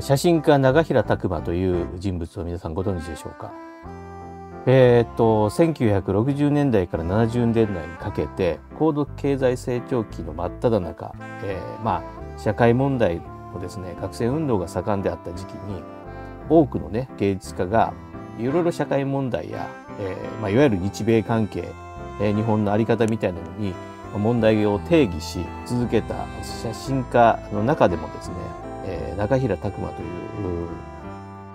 写真家長平拓馬という人物を皆さんご存知でしょうかえー、っと1960年代から70年代にかけて高度経済成長期の真っ只中、えー、まあ社会問題のですね学生運動が盛んであった時期に多くのね芸術家がいろいろ社会問題や、えー、まあ、いわゆる日米関係、え日本の在り方みたいなのに問題を定義し続けた写真家の中でもですねえー、中平拓磨という、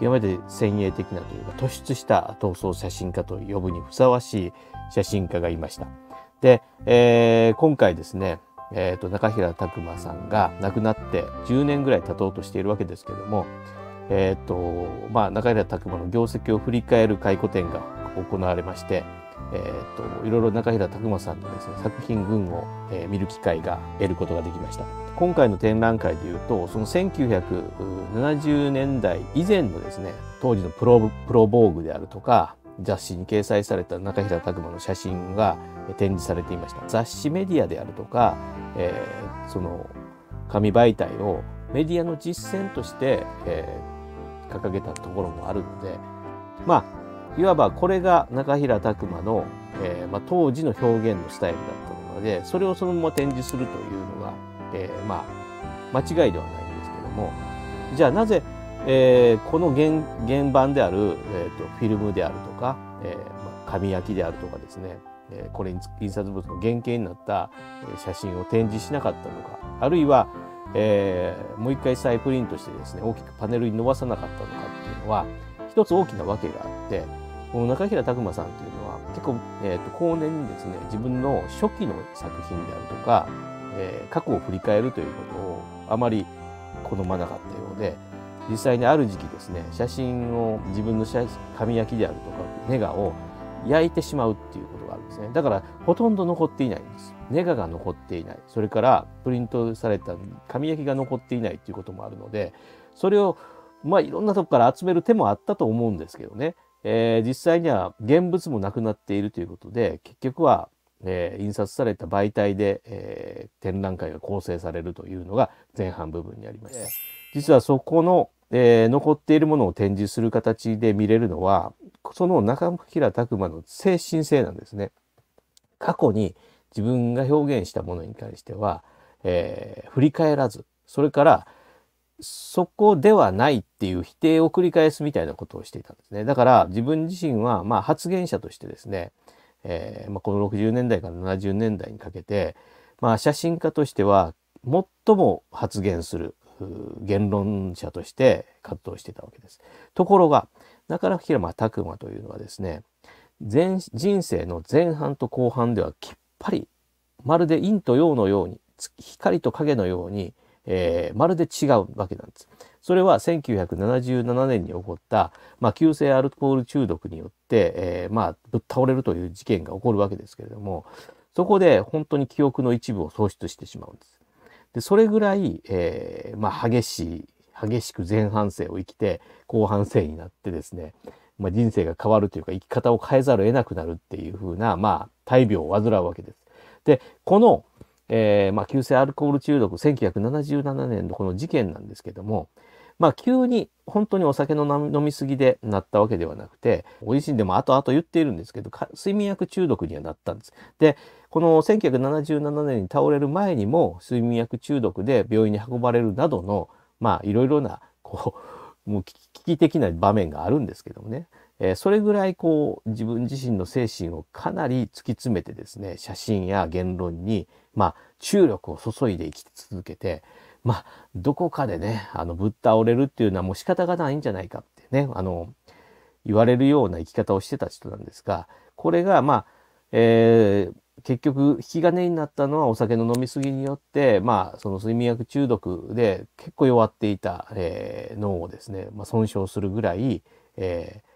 極めて先鋭的なというか突出した闘争写真家と呼ぶにふさわしい写真家がいました。で、えー、今回ですね、えーと、と中平拓磨さんが亡くなって10年ぐらい経とうとしているわけですけども、えーとまあ、中平拓磨の業績を振り返る回顧展が行われまして、えーと、いろいろ中平拓磨さんのですね作品群を、えー、見る機会が得ることができました今回の展覧会でいうとその1970年代以前のですね当時のプロプロボーグであるとか雑誌に掲載された中平拓磨の写真が展示されていました雑誌メディアであるとか、えー、その紙媒体をメディアの実践として、えー、掲げたところもあるのでまあいわばこれが中平拓磨の、えー、まあ、当時の表現のスタイルだったのでそれをそのまま展示するというのは、えー、まあ、間違いではないんですけどもじゃあなぜ、えー、この原原版である、えーと、フィルムであるとか、えまあ、紙焼きであるとかですねこれに印刷物の原型になった写真を展示しなかったのかあるいは、えもう一回再プリントしてですね大きくパネルに伸ばさなかったのかっていうのは一つ大きな訳があってこの中平拓磨さんというのは結構、えーと、と後年にですね自分の初期の作品であるとか、えー、過去を振り返るということをあまり好まなかったようで実際にある時期ですね写真を自分の写紙焼きであるとかネガを焼いてしまうっていうことがあるんですねだからほとんど残っていないんですネガが残っていないそれからプリントされた紙焼きが残っていないっていうこともあるのでそれをまあいろんなとこから集める手もあったと思うんですけどねえー、実際には現物もなくなっているということで結局は、えー、印刷された媒体で、えー、展覧会が構成されるというのが前半部分にありました。実はそこの、え残っているものを展示する形で見れるのはその中平拓磨の精神性なんですね。過去に自分が表現したものに対しては、え振り返らずそれからそこではないっていう否定を繰り返すみたいなことをしていたんですね。だから自分自身はまあ発言者としてですね、えー、まあ、この60年代から70年代にかけて、まあ、写真家としては最も発言する言論者として活動していたわけです。ところが中野平間拓馬というのはですね人生の前半と後半ではきっぱりまるで陰と陽のように光と影のようにえー、まるで違うわけなんです。それは1977年に起こった、まあ、急性アルコール中毒によって、えー、まあ、ぶっ倒れるという事件が起こるわけですけれども、そこで本当に記憶の一部を喪失してしまうんです。で、それぐらい、えー、まあ、激しい、激しく前半生を生きて、後半生になってですね、まあ、人生が変わるというか、生き方を変えざるを得なくなるっていうふうな、まあ、大病を患うわけです。で、このえー、まあ、急性アルコール中毒、1977年のこの事件なんですけども、まあ、急に本当にお酒の飲み過ぎでなったわけではなくて、ご自身でも後々言っているんですけど、睡眠薬中毒にはなったんです。で、この1977年に倒れる前にも、睡眠薬中毒で病院に運ばれるなどの、まあ、いろいろな、こう、もう危機的な場面があるんですけどもね。えー、それぐらいこう自分自身の精神をかなり突き詰めてですね写真や言論に、まあ、注力を注いで生き続けて、まあ、どこかでねあのぶっ倒れるっていうのはもう仕方がないんじゃないかってねあの言われるような生き方をしてた人なんですがこれがまあ、えー、結局引き金になったのはお酒の飲み過ぎによってまあその睡眠薬中毒で結構弱っていた、えー、脳をですね、まあ、損傷するぐらい、えー、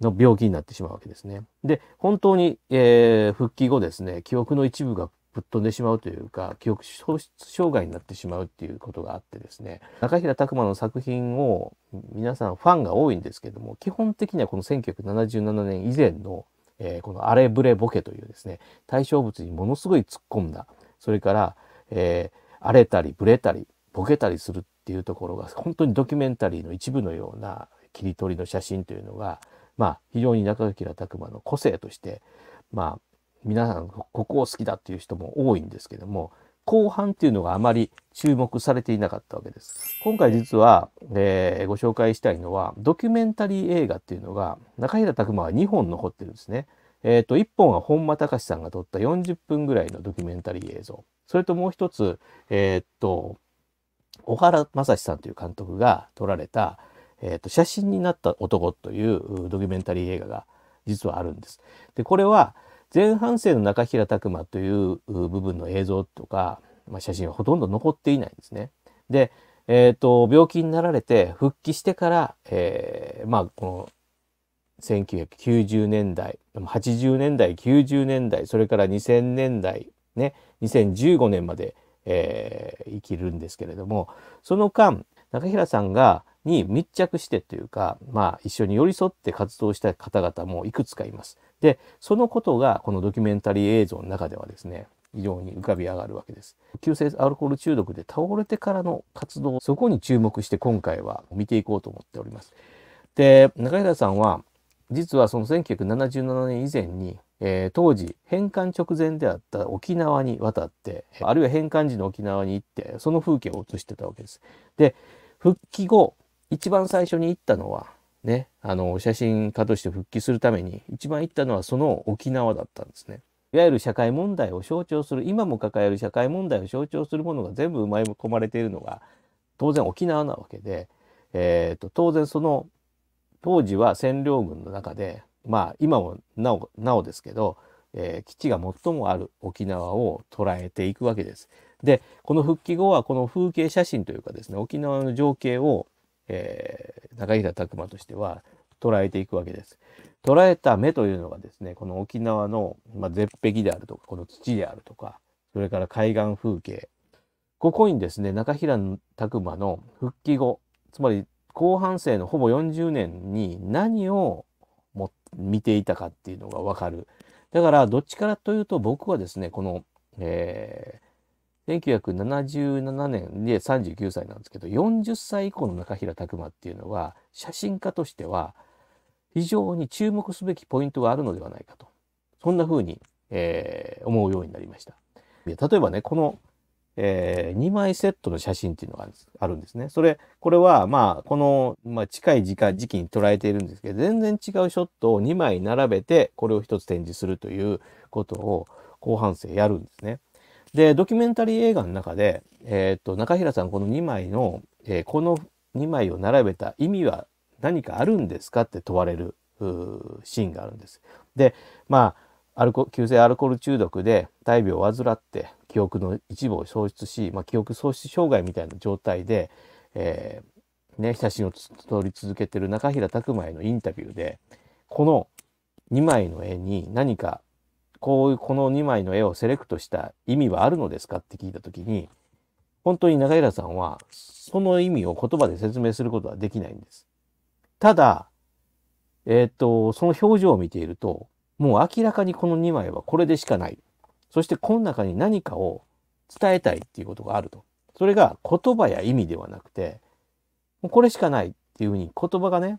の病気になってしまうわけですね。で、本当に、えー、復帰後ですね、記憶の一部がぶっ飛んでしまうというか、記憶喪失障害になってしまうっていうことがあってですね、中平拓磨の作品を皆さんファンが多いんですけども、基本的にはこの1977年以前の、えー、この荒れぶれボケというですね、対象物にものすごい突っ込んだ、それから、えー、荒れたりぶれたり、ボケたりするっていうところが、本当にドキュメンタリーの一部のような切り取りの写真というのが、まあ、非常に中平拓磨の個性として、まあ、皆さん、ここを好きだっていう人も多いんですけども、後半っていうのがあまり注目されていなかったわけです。今回実は、えー、ご紹介したいのは、ドキュメンタリー映画っていうのが、中平拓磨は2本残ってるんですね。えっ、ー、と、1本は本間隆さんが撮った40分ぐらいのドキュメンタリー映像。それともう一つ、えっ、ー、と、小原正史さんという監督が撮られた、えーと、写真になった男というドキュメンタリー映画が実はあるんです。でこれは前半生の中平拓磨という部分の映像とか、まあ、写真はほとんど残っていないんですね。で、えーと病気になられて復帰してから、えー、まあこの1990年代80年代90年代それから2000年代ね2015年まで、えー、生きるんですけれどもその間中平さんがに密着してというか、まあ、一緒に寄り添って活動した方々もいくつかいます。でそのことがこのドキュメンタリー映像の中ではですね非常に浮かび上がるわけです。急性アルコール中毒で倒れてからの活動そこに注目して今回は見ていこうと思っております。で中平さんは実はその1977年以前に、えー、当時返還直前であった沖縄に渡ってあるいは返還時の沖縄に行ってその風景を映してたわけです。で復帰後一番最初に行ったのは、ね、あの、写真家として復帰するために、一番行ったのはその沖縄だったんですね。いわゆる社会問題を象徴する、今も抱える社会問題を象徴するものが全部埋め込まれているのが、当然沖縄なわけで、えーと、当然その当時は占領軍の中でまあ今もなおなおですけど、えー、基地が最もある沖縄を捉えていくわけです。でこの復帰後はこの風景写真というかですね沖縄の情景をえー、中平拓磨としては捉えていくわけです。捉えた目というのがですね、この沖縄の、まあ、絶壁であるとか、この土であるとか、それから海岸風景。ここにですね、中平拓磨の復帰後、つまり後半生のほぼ40年に何をも見ていたかっていうのがわかる。だから、どっちからというと僕はですね、この、えー、1977年で39歳なんですけど、40歳以降の中平拓馬っていうのは、写真家としては、非常に注目すべきポイントがあるのではないかと。そんな風に、えー、思うようになりました。例えばね、この、えー、2枚セットの写真っていうのがあるんですね。それ、これは、まあ、この、まあ、近い時間、時期に捉えているんですけど、全然違うショットを2枚並べて、これを1つ展示するということを後半生やるんですね。で、ドキュメンタリー映画の中で、えっ、と、中平さん、この2枚の、えー、この2枚を並べた意味は何かあるんですかって問われるシーンがあるんです。で、まあ、アルコ急性アルコール中毒で大病を患って記憶の一部を喪失し、まあ、記憶喪失障害みたいな状態で、えー、ね、写真を撮り続けてる中平拓磨へのインタビューでこの2枚の絵に何かこう、この2枚の絵をセレクトした意味はあるのですかって聞いたときに、本当に永平さんは、その意味を言葉で説明することはできないんです。ただ、えー、っと、その表情を見ていると、もう明らかにこの2枚はこれでしかない。そしてこの中に何かを伝えたいっていうことがあると。それが言葉や意味ではなくて、もうこれしかないっていうふうに言葉がね、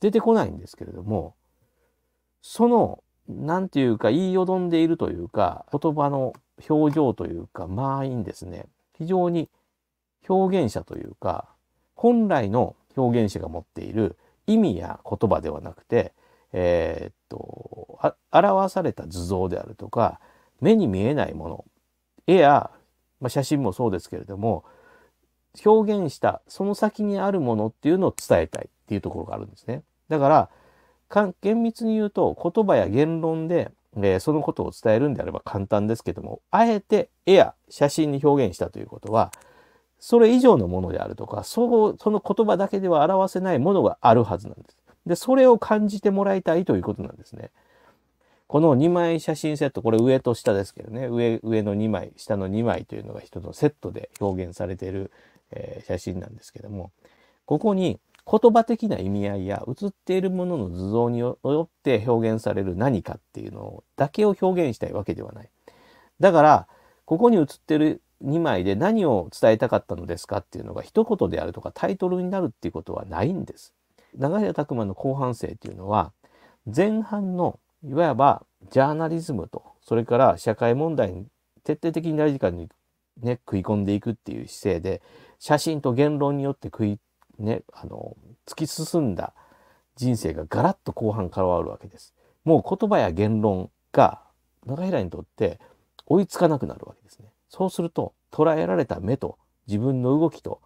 出てこないんですけれども、そのなんていうか、言いよどんでいるというか、言葉の表情というか、まあいいんですね。非常に表現者というか、本来の表現者が持っている意味や言葉ではなくて、えー、っと表された図像であるとか、目に見えないもの、絵や、まあ、写真もそうですけれども、表現したその先にあるものっていうのを伝えたいっていうところがあるんですね。だから、厳密に言うと言葉や言論で、えー、そのことを伝えるんであれば簡単ですけども、あえて絵や写真に表現したということは、それ以上のものであるとか、そうその言葉だけでは表せないものがあるはずなんです。で、それを感じてもらいたいということなんですね。この2枚写真セット、これ上と下ですけどね、上、上の2枚、下の2枚というのが一つのセットで表現されている、えー、写真なんですけども、ここに言葉的な意味合いや映っているものの図像によって表現される何かっていうのだけを表現したいわけではない。だからここに映っている2枚で何を伝えたかったのですかっていうのが一言であるとかタイトルになるっていうことはないんです。長平拓磨の後半生っていうのは前半のいわばジャーナリズムとそれから社会問題に徹底的に大事カにね食い込んでいくっていう姿勢で写真と言論によって食いね、あの、突き進んだ人生がガラッと後半変わるわけです。もう言葉や言論が中平にとって追いつかなくなるわけですね。そうすると捉えられた目と自分の動きと、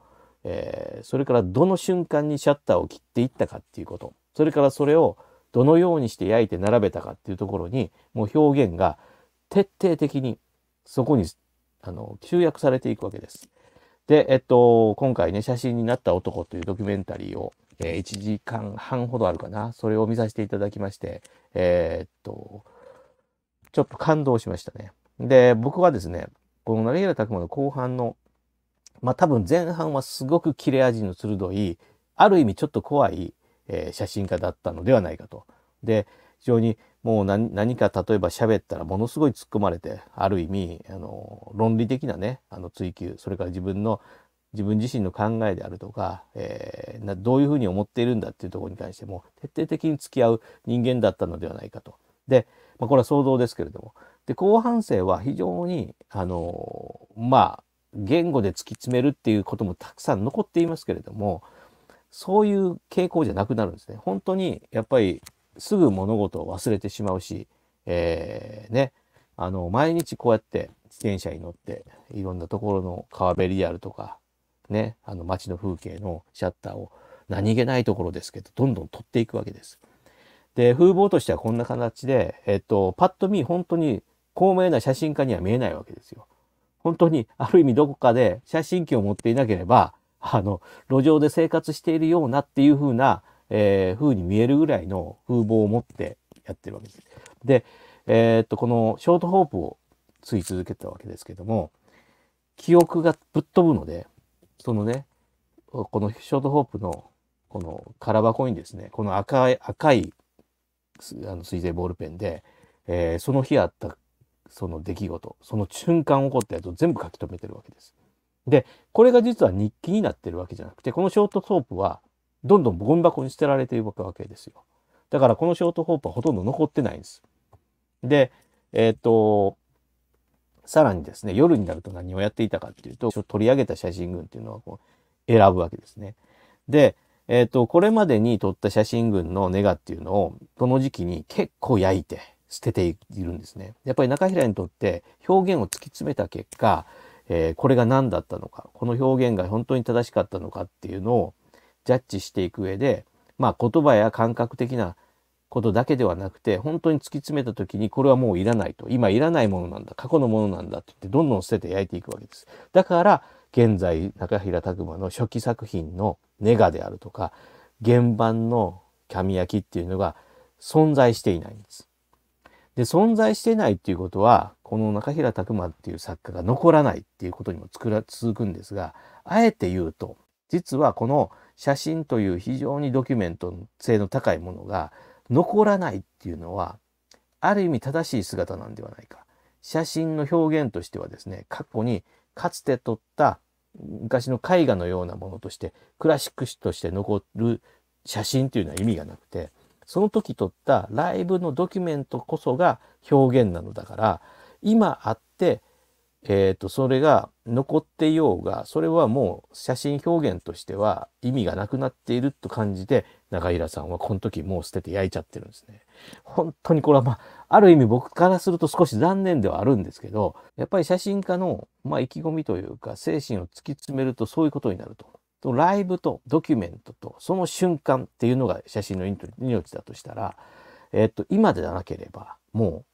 えー、それからどの瞬間にシャッターを切っていったかっていうこと、それからそれをどのようにして焼いて並べたかっていうところにもう表現が徹底的にそこにあの集約されていくわけです。で、えっと、今回ね、写真になった男というドキュメンタリーを、えー、1時間半ほどあるかな、それを見させていただきまして、えー、っと、ちょっと感動しましたね。で、僕はですね、この成平拓磨の後半の、まあ多分前半はすごく切れ味の鋭い、ある意味ちょっと怖い、えー、写真家だったのではないかと。で、非常にもう何か例えば喋ったらものすごい突っ込まれてある意味あの論理的なねあの追求それから自分の自分自身の考えであるとか、えー、どういうふうに思っているんだっていうところに関しても徹底的に付き合う人間だったのではないかと。で、まあ、これは想像ですけれどもで後半生は非常にあのまあ言語で突き詰めるっていうこともたくさん残っていますけれどもそういう傾向じゃなくなるんですね。本当にやっぱりすぐ物事を忘れてしまうし、えー、ね、あの、毎日こうやって自転車に乗って、いろんなところの川べりであるとか、ね、あの街の風景のシャッターを何気ないところですけど、どんどん撮っていくわけです。で、風貌としてはこんな形で、えっと、パッと見、本当に高名な写真家には見えないわけですよ。本当に、ある意味どこかで写真機を持っていなければ、あの、路上で生活しているようなっていう風なえー、風に見えるぐらいの風貌を持ってやってるわけです。で、えー、っと、このショートホープをつい続けたわけですけども、記憶がぶっ飛ぶので、そのね、このショートホープのこの空箱にですね、この赤い、赤いあの水性ボールペンで、えー、その日あったその出来事、その瞬間起こったやつを全部書き留めてるわけです。で、これが実は日記になってるわけじゃなくて、このショートソープはどんどんゴミ箱に捨てられていくわけですよ。だからこのショートホープはほとんど残ってないんです。で、えー、っと、さらにですね、夜になると何をやっていたかっていうと、取り上げた写真群っていうのはこう選ぶわけですね。で、えっ、ー、と、これまでに撮った写真群のネガっていうのを、この時期に結構焼いて捨てているんですね。やっぱり中平にとって表現を突き詰めた結果、えー、これが何だったのか、この表現が本当に正しかったのかっていうのをジャッジしていく上で、まあ、言葉や感覚的なことだけではなくて本当に突き詰めた時にこれはもういらないと今いらないものなんだ過去のものなんだって言ってどんどん捨てて焼いていくわけです。だから現在中平拓磨の初期作品のネガであるとか原版の紙焼きっていうのが存在していないんです。で存在してないっていうことはこの中平拓磨っていう作家が残らないっていうことにもつくら続くんですがあえて言うと実はこの「写真という非常にドキュメント性の高いものが残らないっていうのはある意味正しい姿なんではないか。写真の表現としてはですね過去にかつて撮った昔の絵画のようなものとしてクラシック史として残る写真というのは意味がなくてその時撮ったライブのドキュメントこそが表現なのだから今あってえっ、ー、と、それが残っていようが、それはもう写真表現としては意味がなくなっていると感じて、中平さんはこの時もう捨てて焼いちゃってるんですね。本当にこれはまあ、ある意味僕からすると少し残念ではあるんですけど、やっぱり写真家の、まあ、意気込みというか、精神を突き詰めるとそういうことになると。とライブとドキュメントとその瞬間っていうのが写真の命だとしたら、えっ、ー、と、今でなければ、も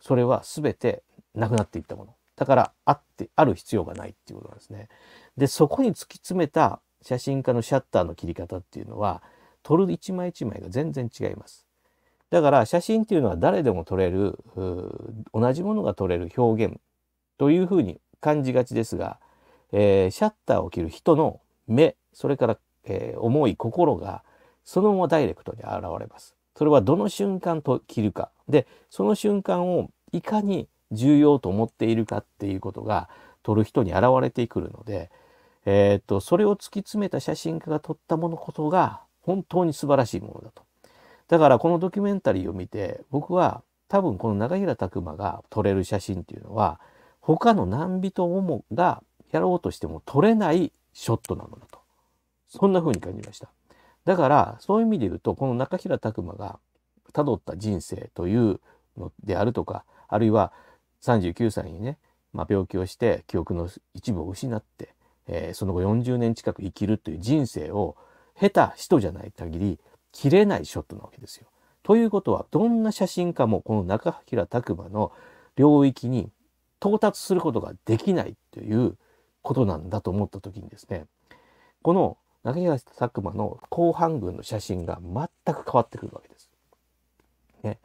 う、それは全てなくなっていったもの。だからあってある必要がないっていうことなんですね。でそこに突き詰めた写真家のシャッターの切り方っていうのは撮る一枚一枚が全然違います。だから写真っていうのは誰でも撮れる同じものが撮れる表現というふうに感じがちですが、えー、シャッターを切る人の目それから、えー、思い心がそのままダイレクトに現れます。それはどの瞬間と切るかでその瞬間をいかに重要と思っているかっていうことが撮る人に現れてくるので、えー、っとそれを突き詰めた写真家が撮ったものこそが本当に素晴らしいものだと。だからこのドキュメンタリーを見て僕は多分この永平拓磨が撮れる写真っていうのは他の何人もがやろうとしても撮れないショットなのだとそんな風に感じましただからそういう意味で言うとこの中平拓磨が辿った人生というのであるとかあるいは39歳にね、まあ、病気をして記憶の一部を失って、えー、その後40年近く生きるという人生を経た人じゃない限り切れないショットなわけですよ。ということはどんな写真家もこの中平拓馬の領域に到達することができないということなんだと思った時にですねこの中平拓馬の後半群の写真が全く変わってくるわけです。ね、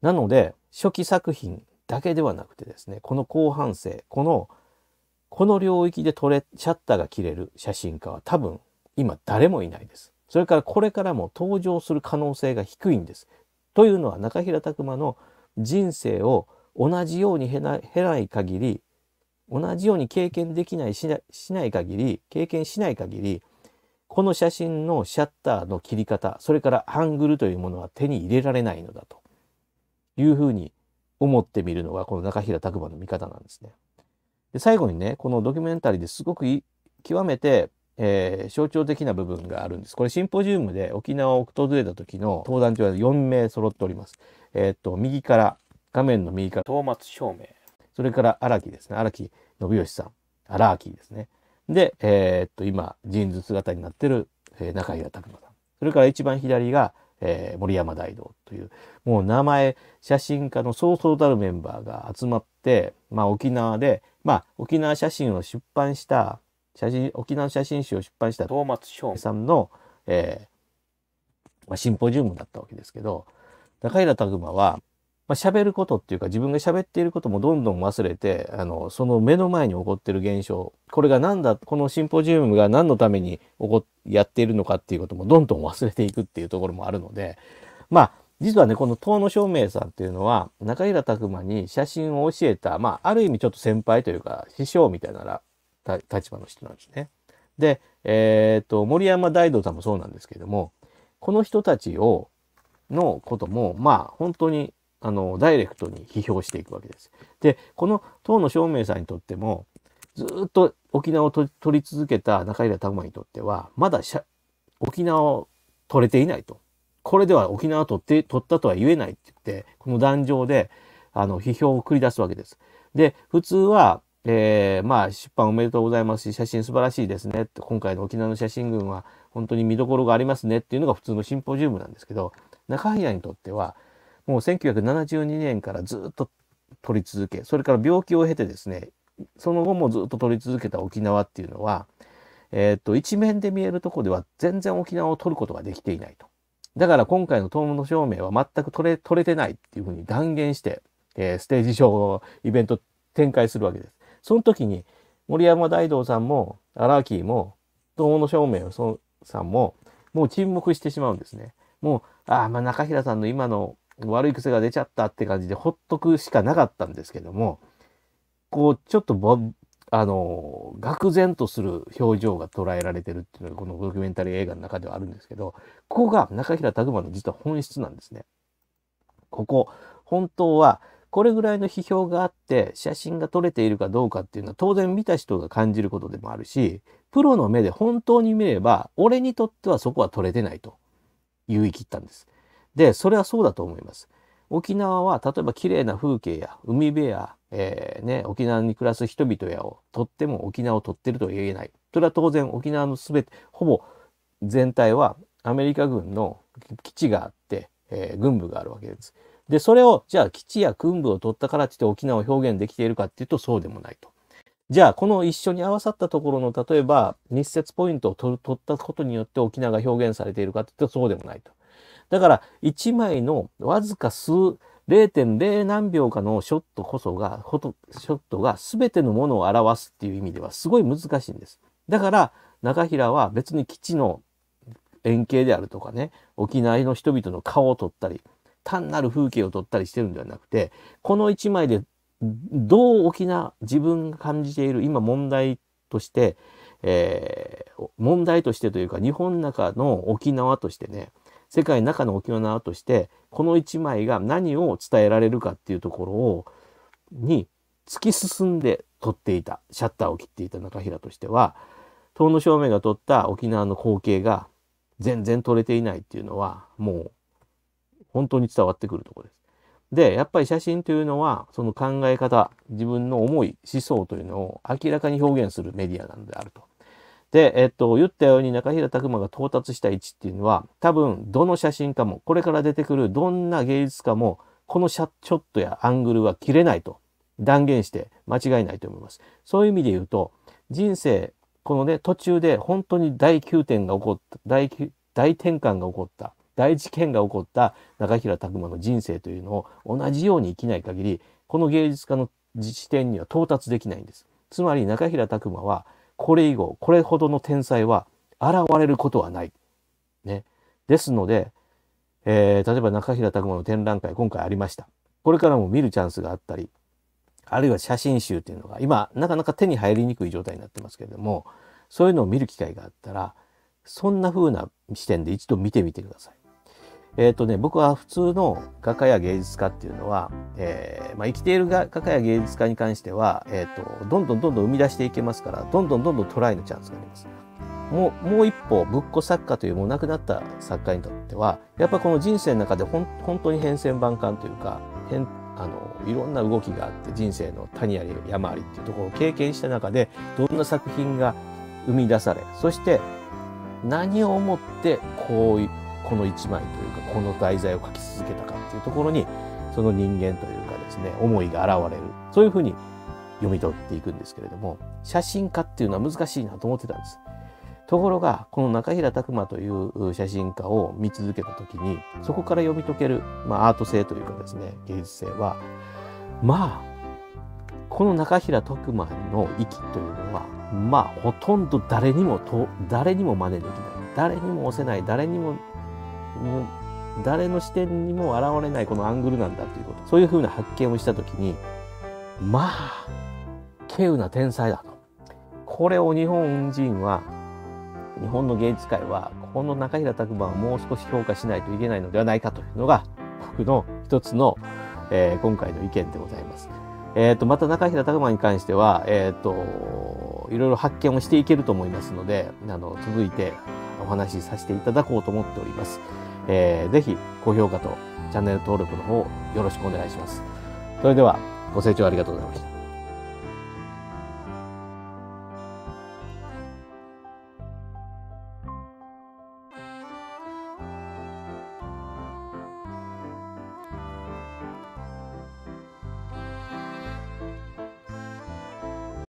なので初期作品だけではなくてですね、この後半生、この、この領域で撮れ、シャッターが切れる写真家は多分今誰もいないです。それからこれからも登場する可能性が低いんです。というのは中平拓磨の人生を同じように経ない限り、同じように経験できないしなしない限り、経験しない限り、この写真のシャッターの切り方、それからハングルというものは手に入れられないのだというふうに思ってみるのが、この中平拓馬の見方なんですね。で最後にね、このドキュメンタリーですごく極めて、えー、象徴的な部分があるんです。これシンポジウムで沖縄を訪れた時の登壇中は4名揃っております。えー、っと、右から、画面の右から、トーマツ照明。それから荒木ですね。荒木信義さん。荒木ですね。で、えー、っと、今、ジーンズ姿になってる、えー、中平拓馬さん。それから一番左が、えー、森山大道というもう名前写真家のそうそうたるメンバーが集まって、まあ、沖縄で、まあ、沖縄写真を出版した写真沖縄写真集を出版したトーマションさんの、えーまあ、シンポジウムだったわけですけど中平拓磨はまあ、喋ることっていうか自分が喋っていることもどんどん忘れてあのその目の前に起こってる現象これが何だこのシンポジウムが何のために起こやっているのかっていうこともどんどん忘れていくっていうところもあるのでまあ実はねこの遠野照明さんっていうのは中平拓磨に写真を教えた、まあ、ある意味ちょっと先輩というか師匠みたいな立場の人なんですね。で、えー、っと森山大道さんもそうなんですけどもこの人たちをのこともまあ本当にあの、ダイレクトに批評していくわけです。で、この当の照明さんにとっても、ずっと沖縄を取り続けた中平拓磨にとっては、まだ沖縄を取れていないと。これでは沖縄を取って取ったとは言えないって言って、この壇上で、あの、批評を繰り出すわけです。で、普通は、えー、まあ、出版おめでとうございますし、写真素晴らしいですね。今回の沖縄の写真群は本当に見どころがありますねっていうのが普通のシンポジウムなんですけど、中平にとっては、もう1972年からずっと取り続け、それから病気を経てですね、その後もずっと取り続けた沖縄っていうのは、えー、っと、一面で見えるとこでは全然沖縄を取ることができていないと。だから今回の東務の証明は全く取れ、取れてないっていうふうに断言して、えー、ステージ上のイベント展開するわけです。その時に森山大道さんも荒木も東務の証明さんももう沈黙してしまうんですね。もう、ああ、まあ中平さんの今の悪い癖が出ちゃったって感じでほっとくしかなかったんですけども、こう、ちょっとあの、愕然とする表情が捉えられてるっていうのが、このドキュメンタリー映画の中ではあるんですけど、ここが中平拓馬の実は本質なんですね。ここ、本当は、これぐらいの批評があって、写真が撮れているかどうかっていうのは、当然見た人が感じることでもあるし、プロの目で本当に見れば、俺にとってはそこは撮れてないと言い切ったんです。で、それはそうだと思います。沖縄は例えば綺麗な風景や海辺や、えー、ね、沖縄に暮らす人々やをとっても沖縄をとってるとは言えない。それは当然沖縄の全てほぼ全体はアメリカ軍の基地があって、えー、軍部があるわけです。でそれをじゃあ基地や軍部を取ったからって沖縄を表現できているかっていうとそうでもないと。じゃあこの一緒に合わさったところの例えば密接ポイントを取ったことによって沖縄が表現されているかっていうとそうでもないと。だから1枚のわずか数0.0何秒かのショットこそが、ショットが全てのものを表すっていう意味ではすごい難しいんです。だから中平は別に基地の円形であるとかね、沖縄の人々の顔を撮ったり、単なる風景を撮ったりしてるんではなくて、この1枚でどう沖縄、自分が感じている今問題として、えー、問題としてというか日本の中の沖縄としてね世界の中の沖縄として、この一枚が何を伝えられるかっていうところを、に突き進んで撮っていた、シャッターを切っていた中平としては、遠野正面が撮った沖縄の光景が全然撮れていないっていうのは、もう本当に伝わってくるとこです。で、やっぱり写真というのは、その考え方、自分の思い、思想というのを明らかに表現するメディアなのであると。で、えっと、言ったように中平拓磨が到達した位置っていうのは、多分、どの写真家も、これから出てくるどんな芸術家も、このショットやアングルは切れないと断言して間違いないと思います。そういう意味で言うと、人生、このね、途中で本当に大急転が起こった、大大転換が起こった、大事件が起こった中平拓磨の人生というのを同じように生きない限り、この芸術家の視点には到達できないんです。つまり中平拓磨は、これ以後、これほどの天才は現れることはない。ね。ですので、えー、例えば中平拓磨の展覧会、今回ありました。これからも見るチャンスがあったり、あるいは写真集というのが、今、なかなか手に入りにくい状態になってますけれども、そういうのを見る機会があったら、そんな風な視点で一度見てみてください。えっ、ー、とね、僕は普通の画家や芸術家っていうのは、えー、まあ、生きている画家や芸術家に関しては、えっ、ー、と、どんどんどんどん生み出していけますから、どんどんどんどんトライのチャンスがあります。もう、もう一歩、ぶっこ作家というもう亡くなった作家にとっては、やっぱこの人生の中でほん本当に変遷万感というか、変、あの、いろんな動きがあって、人生の谷あり山ありっていうところを経験した中で、どんな作品が生み出され、そして何を思ってこうこの一枚というかこの題材を書き続けたかっていうところにその人間というかですね思いが現れるそういうふうに読み取っていくんですけれども写真家っていうのは難しいなと思ってたんです。ところがこの中平拓磨という写真家を見続けた時にそこから読み解ける、まあ、アート性というかですね芸術性はまあこの中平徳馬の息というのはまあほとんど誰にもと誰にも真似できない誰にも押せない誰にも誰の視点にも現れないこのアングルなんだということそういうふうな発見をした時にまあ稀有な天才だとこれを日本人は日本の芸術界はこの中平拓馬をもう少し評価しないといけないのではないかというのが僕の一つの、えー、今回の意見でございます。えーと、また中平拓馬に関しては、えーといろいろ発見をしていけると思いますのであの続いてお話しさせていただこうと思っております。えー、ぜひ高評価とチャンネル登録の方よろしくお願いします。それではご清聴ありがとうございました。